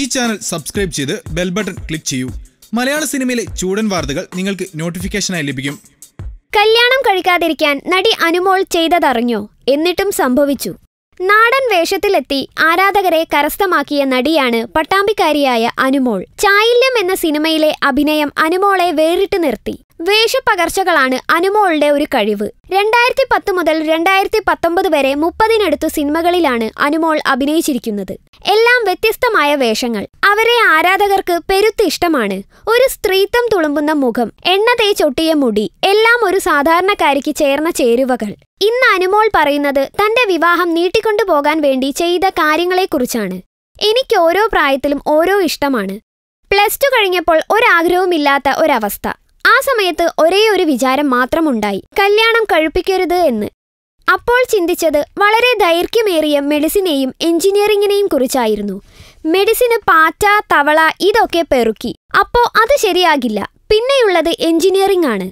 ഈ channel subscribe ചെയ്ത് bell button click ചെയ്യൂ മലയാള സിനിമയിലെ ചൂടൻ വാർത്തകൾ നിങ്ങൾക്ക് നോട്ടിഫിക്കേഷനായി ലഭിക്കും കല്യാണം കഴിക്കാതിരിക്കാൻ നടി അനുമോൾ ചെയ്തതറിഞ്ഞോ എന്നിട്ടും സംഭവിച്ചു നാടൻ വേഷത്തിലെത്തി ആരാധകരെ കരസ്ഥമാക്കിയ നടിയാണ് പട്ടാമ്പിക്കാരിയായ അനുമോൾ ചായില്യം എന്ന സിനിമയിലെ അഭിനയം അനുമോളെ വേറിട്ട് നിർത്തി വേഷപ്പകർച്ചകളാണ് അനുമോളുടെ ഒരു കഴിവ് രണ്ടായിരത്തി പത്ത് മുതൽ രണ്ടായിരത്തി പത്തൊമ്പത് വരെ മുപ്പതിനടുത്തു സിനിമകളിലാണ് അനുമോൾ അഭിനയിച്ചിരിക്കുന്നത് എല്ലാം വ്യത്യസ്തമായ വേഷങ്ങൾ അവരെ ആരാധകർക്ക് പെരുത്ത് ഇഷ്ടമാണ് ഒരു സ്ത്രീത്വം തുളുമ്പുന്ന മുഖം എണ്ണ തേച്ചൊട്ടിയ മുടി എല്ലാം ഒരു സാധാരണക്കാരിക്ക് ചേർന്ന ചേരുവകൾ ഇന്ന് അനുമോൾ പറയുന്നത് തന്റെ വിവാഹം നീട്ടിക്കൊണ്ടുപോകാൻ വേണ്ടി ചെയ്ത കാര്യങ്ങളെക്കുറിച്ചാണ് എനിക്ക് ഓരോ പ്രായത്തിലും ഓരോ ഇഷ്ടമാണ് പ്ലസ് ടു കഴിഞ്ഞപ്പോൾ ഒരാഗ്രഹവുമില്ലാത്ത ഒരവസ്ഥ ആ സമയത്ത് ഒരേ ഒരു വിചാരം മാത്രമുണ്ടായി കല്യാണം കഴിപ്പിക്കരുത് എന്ന് അപ്പോൾ ചിന്തിച്ചത് വളരെ ദൈർഘ്യമേറിയ മെഡിസിനെയും എഞ്ചിനീയറിംഗിനെയും കുറിച്ചായിരുന്നു മെഡിസിന് പാറ്റ തവള ഇതൊക്കെ പെറുക്കി അപ്പോ അത് ശരിയാകില്ല പിന്നെയുള്ളത് എഞ്ചിനീയറിംഗ് ആണ്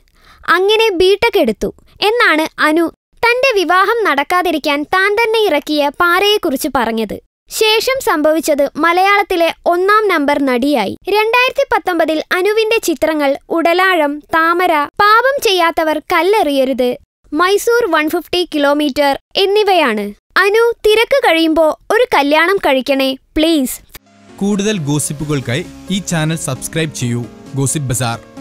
അങ്ങനെ ബിടെക് എടുത്തു എന്നാണ് അനു തന്റെ വിവാഹം നടക്കാതിരിക്കാൻ താൻ തന്നെ ഇറക്കിയ പാരയെക്കുറിച്ച് പറഞ്ഞത് ശേഷം സംഭവിച്ചത് മലയാളത്തിലെ ഒന്നാം നമ്പർ നടിയായി രണ്ടായിരത്തി പത്തൊമ്പതിൽ അനുവിന്റെ ചിത്രങ്ങൾ ഉടലാഴം Thamara Papam Cheyyathavar Kalleriyaruthu Mysore one fifty kilometre എന്നിവയാണ് അനു തിരക്ക് കഴിയുമ്പോൾ ഒരു കല്യാണം കഴിക്കണേ പ്ലീസ് കൂടുതൽ ഗോസിപ്പുകൾക്കായി ഈ ചാനൽ സബ്സ്ക്രൈബ് ചെയ്യൂ ഗോസിപ്പ് ബസാർ